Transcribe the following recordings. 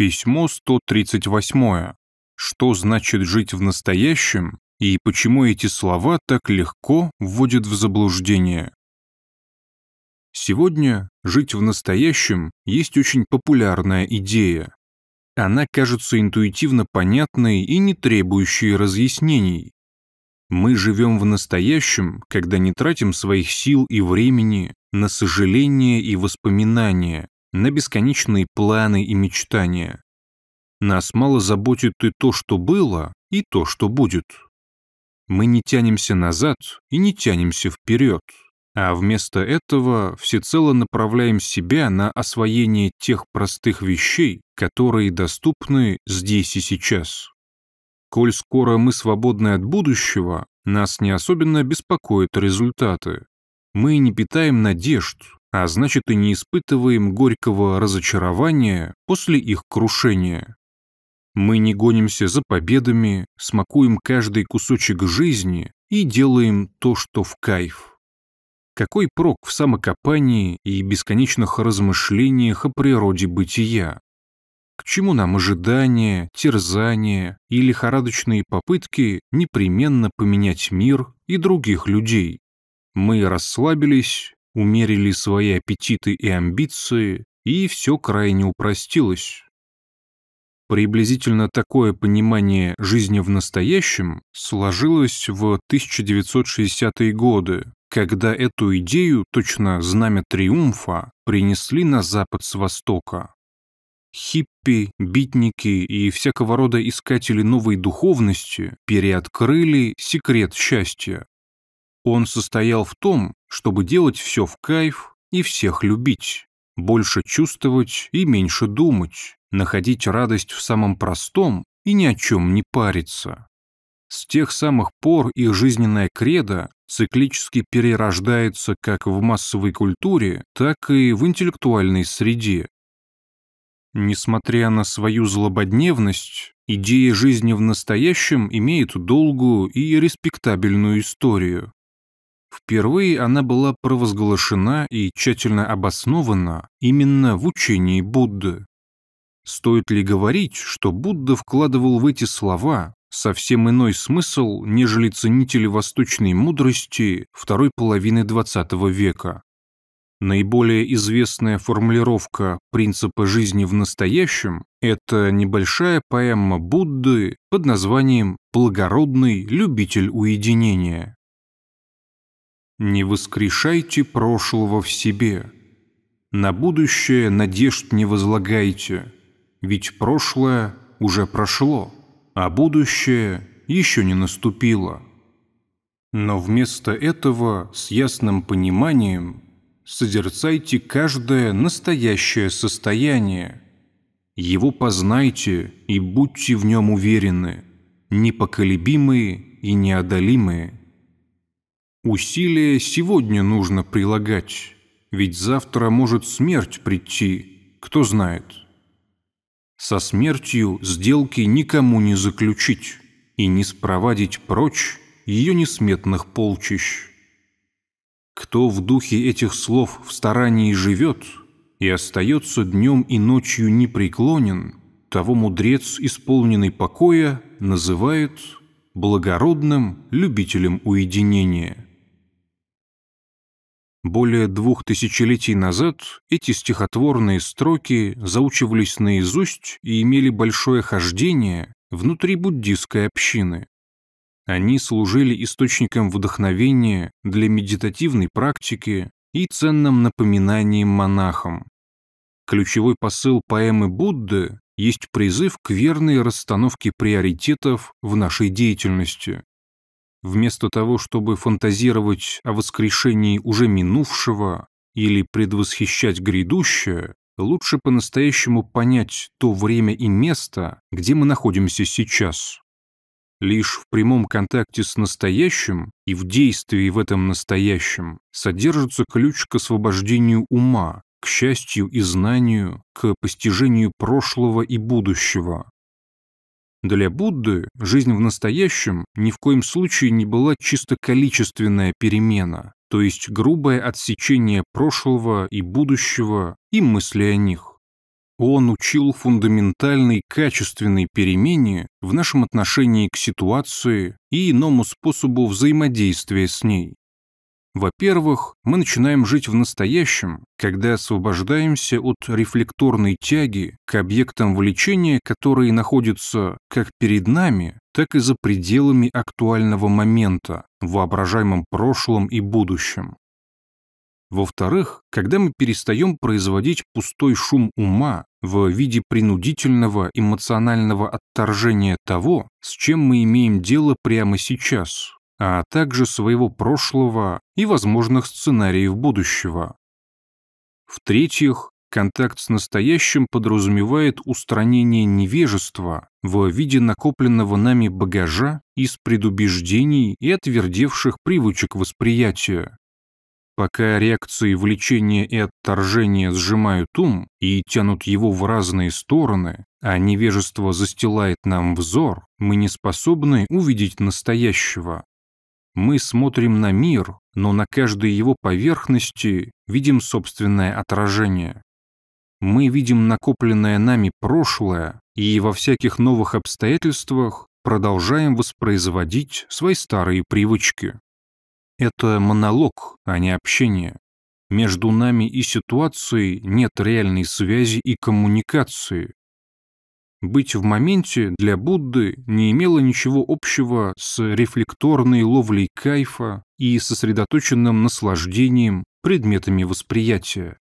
Письмо 138. Что значит жить в настоящем и почему эти слова так легко вводят в заблуждение? Сегодня жить в настоящем есть очень популярная идея. Она кажется интуитивно понятной и не требующей разъяснений. Мы живем в настоящем, когда не тратим своих сил и времени на сожаления и воспоминания, на бесконечные планы и мечтания. Нас мало заботит и то, что было, и то, что будет. Мы не тянемся назад и не тянемся вперед, а вместо этого всецело направляем себя на освоение тех простых вещей, которые доступны здесь и сейчас. Коль скоро мы свободны от будущего, нас не особенно беспокоят результаты. Мы не питаем надежд, а значит и не испытываем горького разочарования после их крушения. Мы не гонимся за победами, смакуем каждый кусочек жизни и делаем то, что в кайф. Какой прок в самокопании и бесконечных размышлениях о природе бытия? К чему нам ожидания, терзания и лихорадочные попытки непременно поменять мир и других людей? Мы расслабились умерили свои аппетиты и амбиции, и все крайне упростилось. Приблизительно такое понимание жизни в настоящем сложилось в 1960-е годы, когда эту идею, точно знамя триумфа, принесли на Запад с Востока. Хиппи, битники и всякого рода искатели новой духовности переоткрыли секрет счастья. Он состоял в том, чтобы делать все в кайф и всех любить, больше чувствовать и меньше думать, находить радость в самом простом и ни о чем не париться. С тех самых пор их жизненная кредо циклически перерождается как в массовой культуре, так и в интеллектуальной среде. Несмотря на свою злободневность, идея жизни в настоящем имеет долгую и респектабельную историю. Впервые она была провозглашена и тщательно обоснована именно в учении Будды. Стоит ли говорить, что Будда вкладывал в эти слова совсем иной смысл, нежели ценители восточной мудрости второй половины XX века? Наиболее известная формулировка принципа жизни в настоящем – это небольшая поэма Будды под названием «Благородный любитель уединения». Не воскрешайте прошлого в себе. На будущее надежд не возлагайте, ведь прошлое уже прошло, а будущее еще не наступило. Но вместо этого с ясным пониманием созерцайте каждое настоящее состояние. Его познайте и будьте в нем уверены, непоколебимые и неодолимые – Усилия сегодня нужно прилагать, ведь завтра может смерть прийти, кто знает. Со смертью сделки никому не заключить и не спровадить прочь ее несметных полчищ. Кто в духе этих слов в старании живет и остается днем и ночью непреклонен, того мудрец, исполненный покоя, называет благородным любителем уединения. Более двух тысячелетий назад эти стихотворные строки заучивались наизусть и имели большое хождение внутри буддистской общины. Они служили источником вдохновения для медитативной практики и ценным напоминанием монахам. Ключевой посыл поэмы Будды есть призыв к верной расстановке приоритетов в нашей деятельности вместо того, чтобы фантазировать о воскрешении уже минувшего или предвосхищать грядущее, лучше по-настоящему понять то время и место, где мы находимся сейчас. Лишь в прямом контакте с настоящим и в действии в этом настоящем содержится ключ к освобождению ума, к счастью и знанию, к постижению прошлого и будущего, для Будды жизнь в настоящем ни в коем случае не была чисто количественная перемена, то есть грубое отсечение прошлого и будущего и мысли о них. Он учил фундаментальной качественной перемене в нашем отношении к ситуации и иному способу взаимодействия с ней. Во-первых, мы начинаем жить в настоящем, когда освобождаемся от рефлекторной тяги к объектам влечения, которые находятся как перед нами, так и за пределами актуального момента, воображаемом прошлом и будущем. Во-вторых, когда мы перестаем производить пустой шум ума в виде принудительного эмоционального отторжения того, с чем мы имеем дело прямо сейчас, а также своего прошлого и возможных сценариев будущего. В-третьих, контакт с настоящим подразумевает устранение невежества в виде накопленного нами багажа из предубеждений и отвердевших привычек восприятия. Пока реакции влечения и отторжения сжимают ум и тянут его в разные стороны, а невежество застилает нам взор, мы не способны увидеть настоящего. Мы смотрим на мир, но на каждой его поверхности видим собственное отражение. Мы видим накопленное нами прошлое и во всяких новых обстоятельствах продолжаем воспроизводить свои старые привычки. Это монолог, а не общение. Между нами и ситуацией нет реальной связи и коммуникации, быть в моменте для Будды не имело ничего общего с рефлекторной ловлей кайфа и сосредоточенным наслаждением предметами восприятия.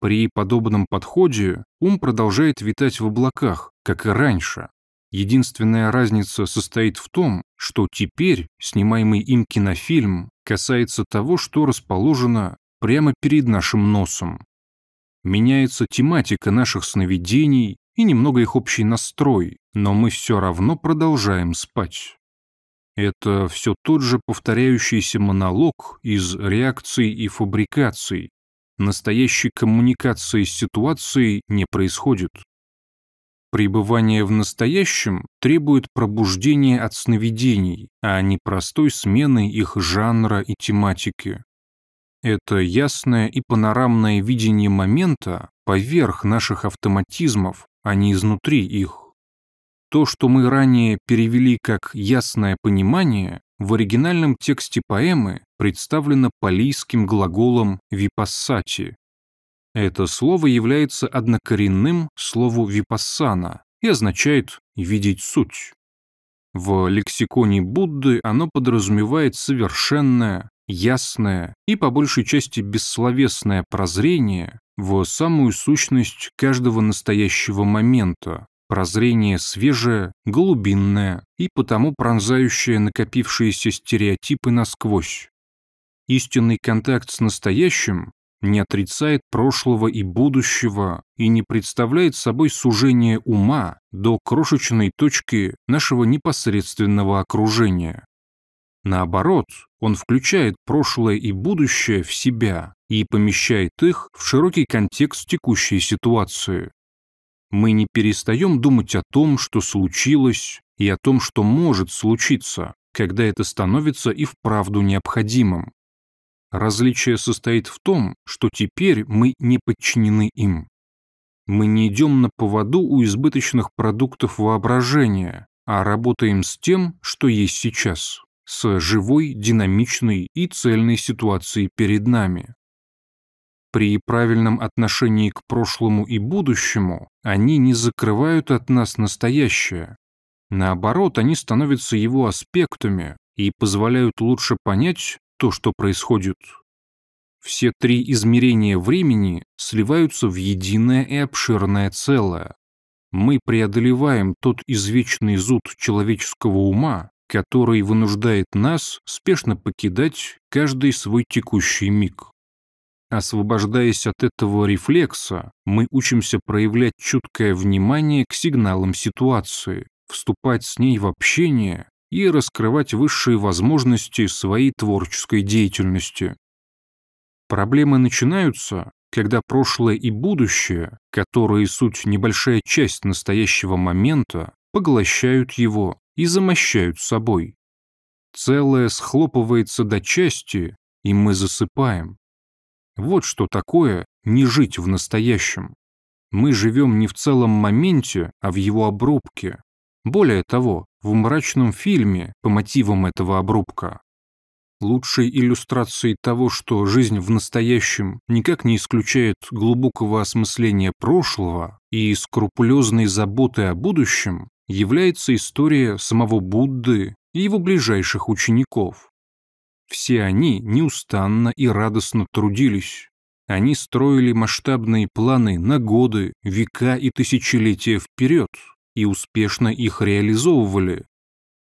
При подобном подходе ум продолжает витать в облаках, как и раньше. Единственная разница состоит в том, что теперь снимаемый им кинофильм касается того, что расположено прямо перед нашим носом. Меняется тематика наших сновидений, и немного их общий настрой, но мы все равно продолжаем спать. Это все тот же повторяющийся монолог из реакций и фабрикаций. Настоящей коммуникации с ситуацией не происходит. Пребывание в настоящем требует пробуждения от сновидений, а не простой смены их жанра и тематики. Это ясное и панорамное видение момента поверх наших автоматизмов, а не изнутри их. То, что мы ранее перевели как «ясное понимание», в оригинальном тексте поэмы представлено палийским глаголом «випассати». Это слово является однокоренным слову «випассана» и означает «видеть суть». В лексиконе Будды оно подразумевает совершенное, ясное и по большей части бессловесное прозрение в самую сущность каждого настоящего момента, прозрение свежее, голубинное и потому пронзающее накопившиеся стереотипы насквозь. Истинный контакт с настоящим не отрицает прошлого и будущего и не представляет собой сужение ума до крошечной точки нашего непосредственного окружения. Наоборот, он включает прошлое и будущее в себя и помещает их в широкий контекст текущей ситуации. Мы не перестаем думать о том, что случилось, и о том, что может случиться, когда это становится и вправду необходимым. Различие состоит в том, что теперь мы не подчинены им. Мы не идем на поводу у избыточных продуктов воображения, а работаем с тем, что есть сейчас, с живой, динамичной и цельной ситуацией перед нами. При правильном отношении к прошлому и будущему они не закрывают от нас настоящее. Наоборот, они становятся его аспектами и позволяют лучше понять то, что происходит. Все три измерения времени сливаются в единое и обширное целое. Мы преодолеваем тот извечный зуд человеческого ума, который вынуждает нас спешно покидать каждый свой текущий миг. Освобождаясь от этого рефлекса, мы учимся проявлять чуткое внимание к сигналам ситуации, вступать с ней в общение и раскрывать высшие возможности своей творческой деятельности. Проблемы начинаются, когда прошлое и будущее, которые суть небольшая часть настоящего момента, поглощают его и замощают собой. Целое схлопывается до части, и мы засыпаем. Вот что такое не жить в настоящем. Мы живем не в целом моменте, а в его обрубке. Более того, в мрачном фильме по мотивам этого обрубка. Лучшей иллюстрацией того, что жизнь в настоящем никак не исключает глубокого осмысления прошлого и скрупулезной заботы о будущем, является история самого Будды и его ближайших учеников. Все они неустанно и радостно трудились. Они строили масштабные планы на годы, века и тысячелетия вперед и успешно их реализовывали.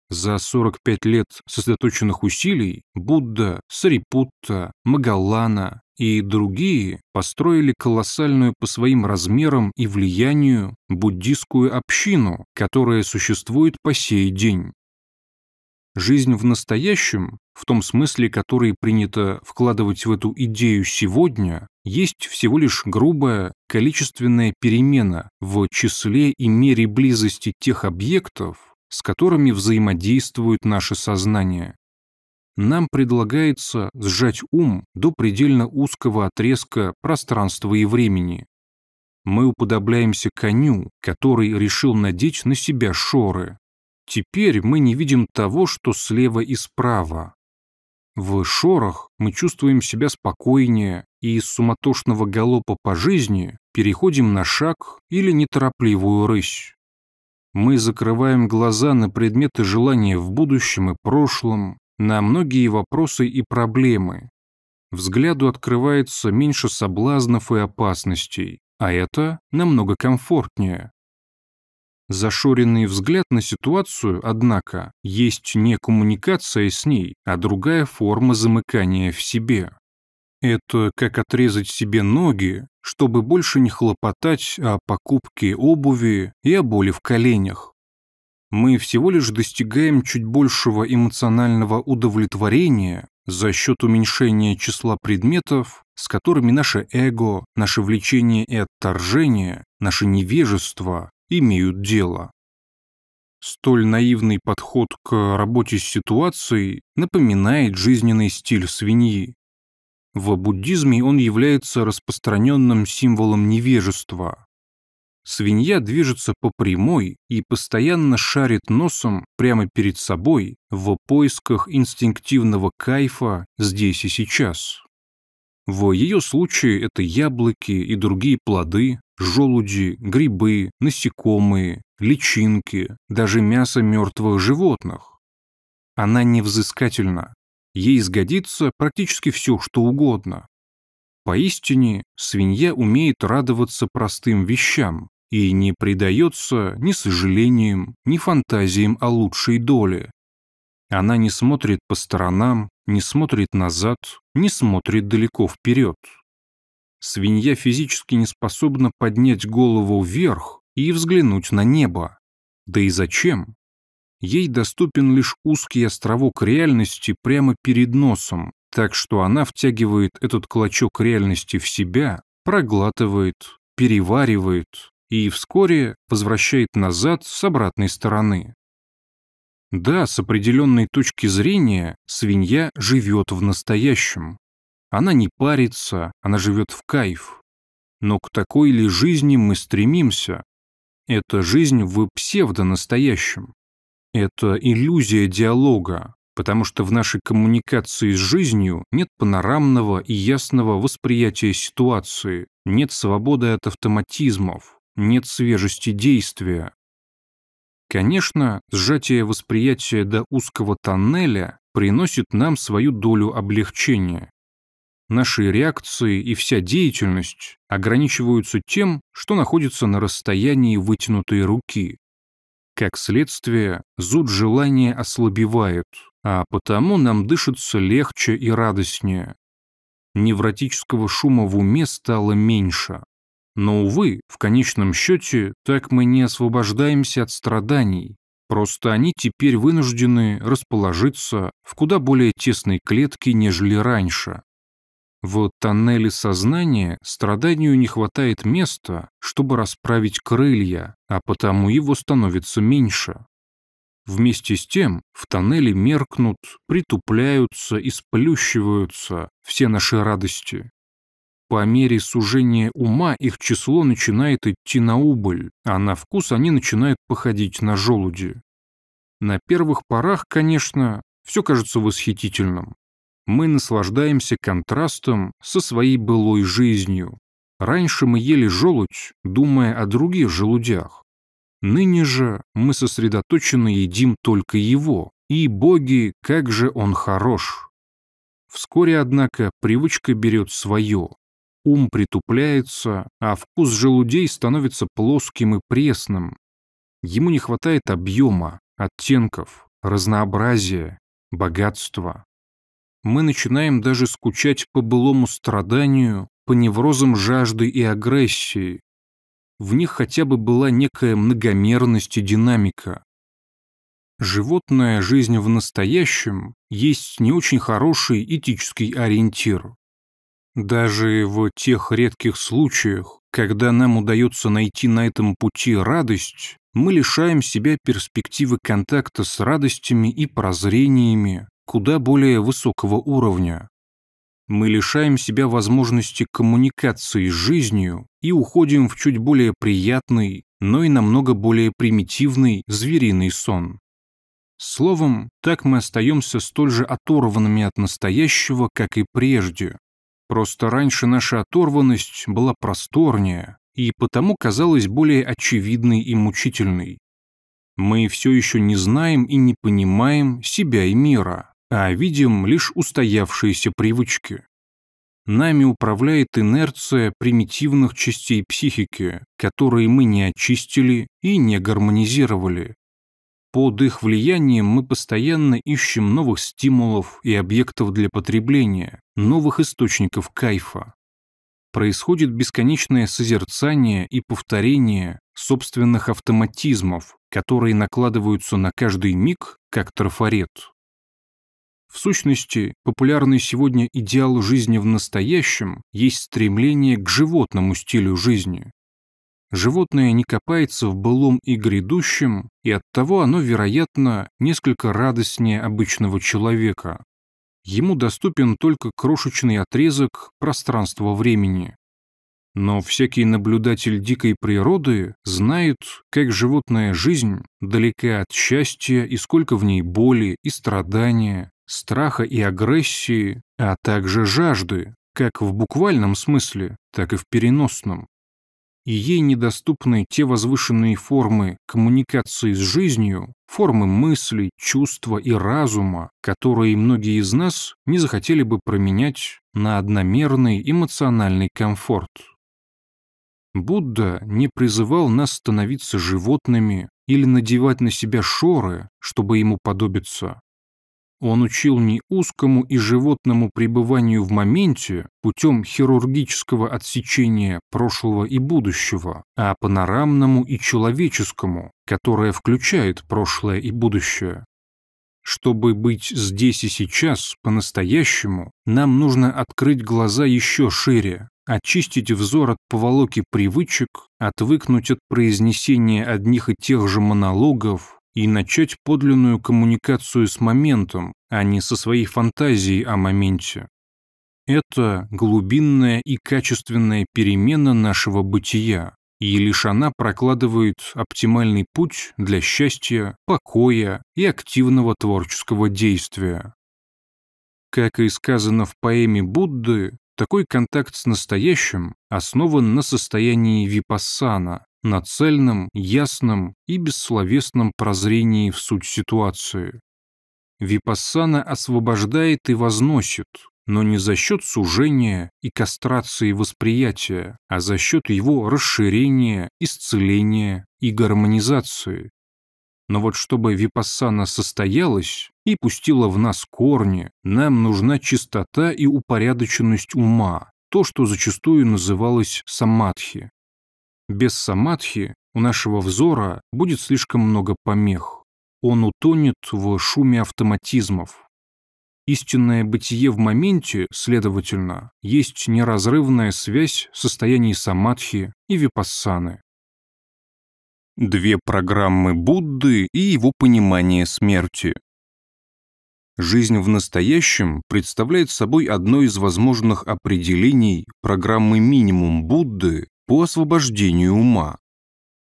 За 45 лет сосредоточенных усилий Будда, Сарипутта, Магалана и другие построили колоссальную по своим размерам и влиянию буддистскую общину, которая существует по сей день. Жизнь в настоящем, в том смысле, который принято вкладывать в эту идею сегодня, есть всего лишь грубая количественная перемена в числе и мере близости тех объектов, с которыми взаимодействует наше сознание. Нам предлагается сжать ум до предельно узкого отрезка пространства и времени. Мы уподобляемся коню, который решил надеть на себя шоры, Теперь мы не видим того, что слева и справа. В шорах мы чувствуем себя спокойнее и из суматошного галопа по жизни переходим на шаг или неторопливую рысь. Мы закрываем глаза на предметы желания в будущем и прошлом, на многие вопросы и проблемы. Взгляду открывается меньше соблазнов и опасностей, а это намного комфортнее. Зашоренный взгляд на ситуацию, однако, есть не коммуникация с ней, а другая форма замыкания в себе. Это как отрезать себе ноги, чтобы больше не хлопотать о покупке обуви и о боли в коленях. Мы всего лишь достигаем чуть большего эмоционального удовлетворения за счет уменьшения числа предметов, с которыми наше эго, наше влечение и отторжение, наше невежество имеют дело. Столь наивный подход к работе с ситуацией напоминает жизненный стиль свиньи. В буддизме он является распространенным символом невежества. Свинья движется по прямой и постоянно шарит носом прямо перед собой в поисках инстинктивного кайфа здесь и сейчас. В ее случае это яблоки и другие плоды, желуди, грибы, насекомые, личинки, даже мясо мертвых животных. Она невзыскательна. Ей сгодится практически все, что угодно. Поистине, свинья умеет радоваться простым вещам и не предается ни сожалениям, ни фантазиям о лучшей доле. Она не смотрит по сторонам, не смотрит назад, не смотрит далеко вперед. Свинья физически не способна поднять голову вверх и взглянуть на небо. Да и зачем? Ей доступен лишь узкий островок реальности прямо перед носом, так что она втягивает этот клочок реальности в себя, проглатывает, переваривает и вскоре возвращает назад с обратной стороны. Да, с определенной точки зрения свинья живет в настоящем, она не парится, она живет в кайф. Но к такой ли жизни мы стремимся? Это жизнь в псевдонастоящем. Это иллюзия диалога, потому что в нашей коммуникации с жизнью нет панорамного и ясного восприятия ситуации, нет свободы от автоматизмов, нет свежести действия. Конечно, сжатие восприятия до узкого тоннеля приносит нам свою долю облегчения, Наши реакции и вся деятельность ограничиваются тем, что находится на расстоянии вытянутой руки. Как следствие, зуд желания ослабевает, а потому нам дышится легче и радостнее. Невротического шума в уме стало меньше. Но, увы, в конечном счете, так мы не освобождаемся от страданий, Просто они теперь вынуждены расположиться в куда более тесной клетке, нежели раньше. В тоннеле сознания страданию не хватает места, чтобы расправить крылья, а потому его становится меньше. Вместе с тем в тоннеле меркнут, притупляются и сплющиваются все наши радости. По мере сужения ума их число начинает идти на убыль, а на вкус они начинают походить на желуди. На первых порах, конечно, все кажется восхитительным мы наслаждаемся контрастом со своей былой жизнью. Раньше мы ели желудь, думая о других желудях. Ныне же мы сосредоточенно едим только его, и боги, как же он хорош. Вскоре, однако, привычка берет свое. Ум притупляется, а вкус желудей становится плоским и пресным. Ему не хватает объема, оттенков, разнообразия, богатства мы начинаем даже скучать по былому страданию, по неврозам жажды и агрессии. В них хотя бы была некая многомерность и динамика. Животная жизнь в настоящем есть не очень хороший этический ориентир. Даже в тех редких случаях, когда нам удается найти на этом пути радость, мы лишаем себя перспективы контакта с радостями и прозрениями, куда более высокого уровня. Мы лишаем себя возможности коммуникации с жизнью и уходим в чуть более приятный, но и намного более примитивный звериный сон. Словом, так мы остаемся столь же оторванными от настоящего, как и прежде. Просто раньше наша оторванность была просторнее и потому казалась более очевидной и мучительной. Мы все еще не знаем и не понимаем себя и мира а видим лишь устоявшиеся привычки. Нами управляет инерция примитивных частей психики, которые мы не очистили и не гармонизировали. Под их влиянием мы постоянно ищем новых стимулов и объектов для потребления, новых источников кайфа. Происходит бесконечное созерцание и повторение собственных автоматизмов, которые накладываются на каждый миг, как трафарет. В сущности, популярный сегодня идеал жизни в настоящем есть стремление к животному стилю жизни. Животное не копается в былом и грядущем, и оттого оно, вероятно, несколько радостнее обычного человека. Ему доступен только крошечный отрезок пространства-времени. Но всякий наблюдатель дикой природы знает, как животная жизнь далека от счастья и сколько в ней боли и страдания, страха и агрессии, а также жажды, как в буквальном смысле, так и в переносном. И ей недоступны те возвышенные формы коммуникации с жизнью, формы мыслей, чувства и разума, которые многие из нас не захотели бы променять на одномерный эмоциональный комфорт. Будда не призывал нас становиться животными или надевать на себя шоры, чтобы ему подобиться, он учил не узкому и животному пребыванию в моменте путем хирургического отсечения прошлого и будущего, а панорамному и человеческому, которое включает прошлое и будущее. Чтобы быть здесь и сейчас по-настоящему, нам нужно открыть глаза еще шире, очистить взор от поволоки привычек, отвыкнуть от произнесения одних и тех же монологов, и начать подлинную коммуникацию с моментом, а не со своей фантазией о моменте. Это глубинная и качественная перемена нашего бытия, и лишь она прокладывает оптимальный путь для счастья, покоя и активного творческого действия. Как и сказано в поэме Будды, такой контакт с настоящим основан на состоянии випассана, на цельном, ясном и бессловесном прозрении в суть ситуации. Випассана освобождает и возносит, но не за счет сужения и кастрации восприятия, а за счет его расширения, исцеления и гармонизации. Но вот чтобы випассана состоялась и пустила в нас корни, нам нужна чистота и упорядоченность ума, то, что зачастую называлось самадхи. Без самадхи у нашего взора будет слишком много помех. Он утонет в шуме автоматизмов. Истинное бытие в моменте, следовательно, есть неразрывная связь состояний самадхи и випассаны. Две программы Будды и его понимание смерти. Жизнь в настоящем представляет собой одно из возможных определений программы минимум Будды по освобождению ума.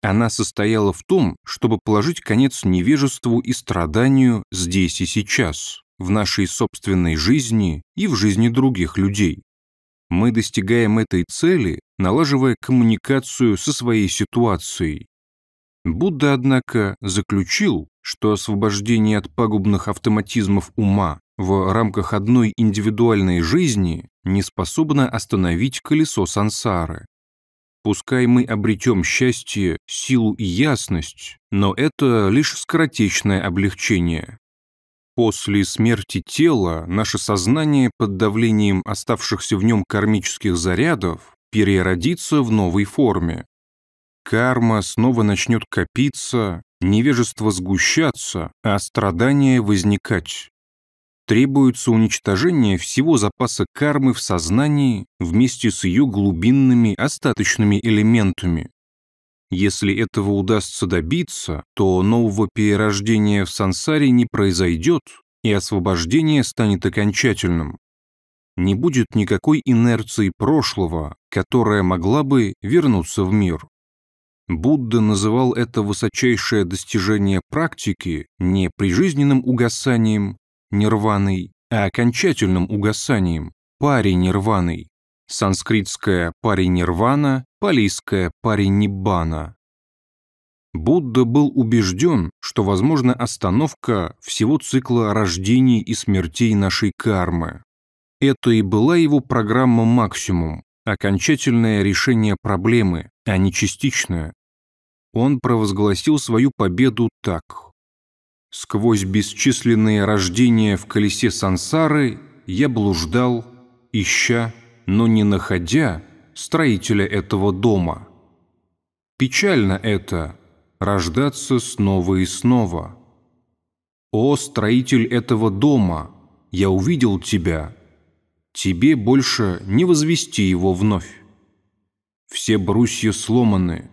Она состояла в том, чтобы положить конец невежеству и страданию здесь и сейчас, в нашей собственной жизни и в жизни других людей. Мы достигаем этой цели, налаживая коммуникацию со своей ситуацией. Будда, однако, заключил, что освобождение от пагубных автоматизмов ума в рамках одной индивидуальной жизни не способно остановить колесо сансары. Пускай мы обретем счастье, силу и ясность, но это лишь скоротечное облегчение. После смерти тела наше сознание под давлением оставшихся в нем кармических зарядов переродится в новой форме. Карма снова начнет копиться, невежество сгущаться, а страдания возникать требуется уничтожение всего запаса кармы в сознании вместе с ее глубинными остаточными элементами. Если этого удастся добиться, то нового перерождения в сансаре не произойдет, и освобождение станет окончательным. Не будет никакой инерции прошлого, которая могла бы вернуться в мир. Будда называл это высочайшее достижение практики не прижизненным угасанием, нирваной, а окончательным угасанием, пари нирваной. Санскритская пари нирвана, палийская пари ниббана. Будда был убежден, что возможна остановка всего цикла рождений и смертей нашей кармы. Это и была его программа «Максимум» – окончательное решение проблемы, а не частичное. Он провозгласил свою победу так. Сквозь бесчисленные рождения в колесе сансары я блуждал, ища, но не находя строителя этого дома. Печально это — рождаться снова и снова. О, строитель этого дома, я увидел тебя. Тебе больше не возвести его вновь. Все брусья сломаны,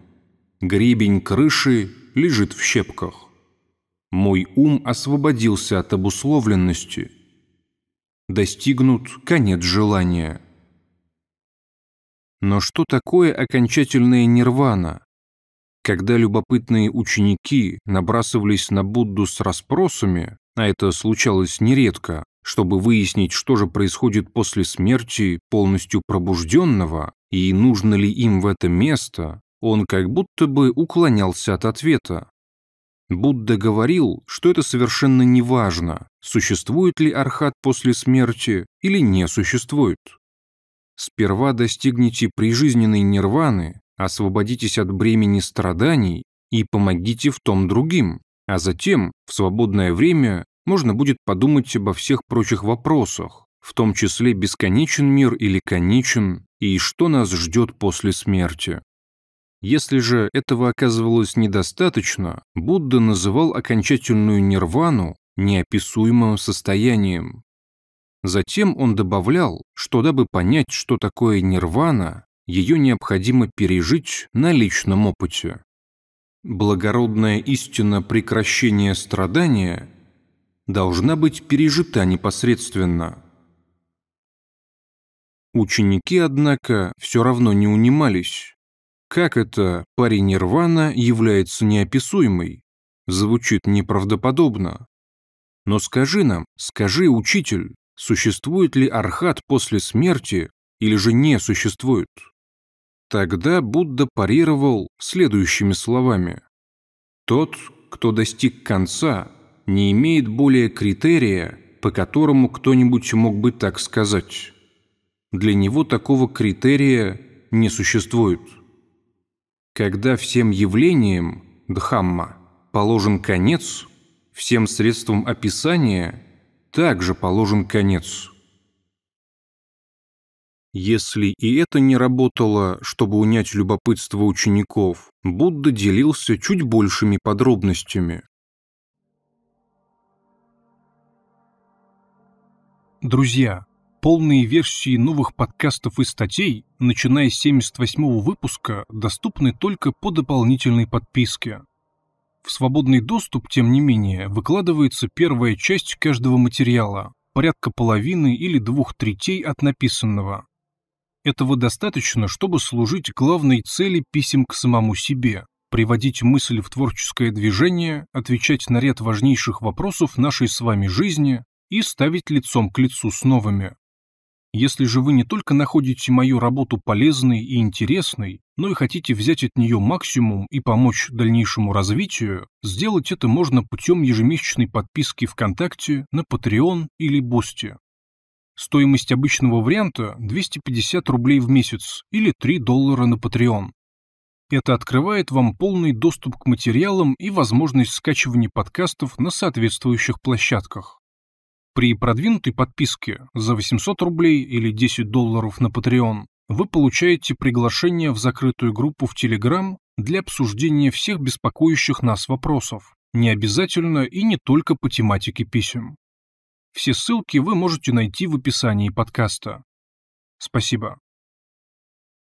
гребень крыши лежит в щепках. Мой ум освободился от обусловленности. Достигнут конец желания. Но что такое окончательная нирвана? Когда любопытные ученики набрасывались на Будду с расспросами, а это случалось нередко, чтобы выяснить, что же происходит после смерти полностью пробужденного и нужно ли им в это место, он как будто бы уклонялся от ответа. Будда говорил, что это совершенно не важно, существует ли архат после смерти или не существует. Сперва достигните прижизненной нирваны, освободитесь от бремени страданий и помогите в том другим, а затем, в свободное время, можно будет подумать обо всех прочих вопросах, в том числе бесконечен мир или конечен, и что нас ждет после смерти. Если же этого оказывалось недостаточно, Будда называл окончательную нирвану неописуемым состоянием. Затем он добавлял, что дабы понять, что такое нирвана, ее необходимо пережить на личном опыте. Благородная истина прекращения страдания должна быть пережита непосредственно. Ученики, однако, все равно не унимались как это парень Нирвана является неописуемой? Звучит неправдоподобно. Но скажи нам, скажи, учитель, существует ли архат после смерти или же не существует? Тогда Будда парировал следующими словами. Тот, кто достиг конца, не имеет более критерия, по которому кто-нибудь мог бы так сказать. Для него такого критерия не существует когда всем явлениям Дхамма положен конец, всем средствам описания также положен конец. Если и это не работало, чтобы унять любопытство учеников, Будда делился чуть большими подробностями. Друзья, Полные версии новых подкастов и статей, начиная с 78 выпуска, доступны только по дополнительной подписке. В свободный доступ, тем не менее, выкладывается первая часть каждого материала, порядка половины или двух третей от написанного. Этого достаточно, чтобы служить главной цели писем к самому себе, приводить мысль в творческое движение, отвечать на ряд важнейших вопросов нашей с вами жизни и ставить лицом к лицу с новыми. Если же вы не только находите мою работу полезной и интересной, но и хотите взять от нее максимум и помочь дальнейшему развитию, сделать это можно путем ежемесячной подписки ВКонтакте на Patreon или Бусти. Стоимость обычного варианта – 250 рублей в месяц или 3 доллара на Patreon. Это открывает вам полный доступ к материалам и возможность скачивания подкастов на соответствующих площадках. При продвинутой подписке за 800 рублей или 10 долларов на Patreon вы получаете приглашение в закрытую группу в Telegram для обсуждения всех беспокоящих нас вопросов, не обязательно и не только по тематике писем. Все ссылки вы можете найти в описании подкаста. Спасибо.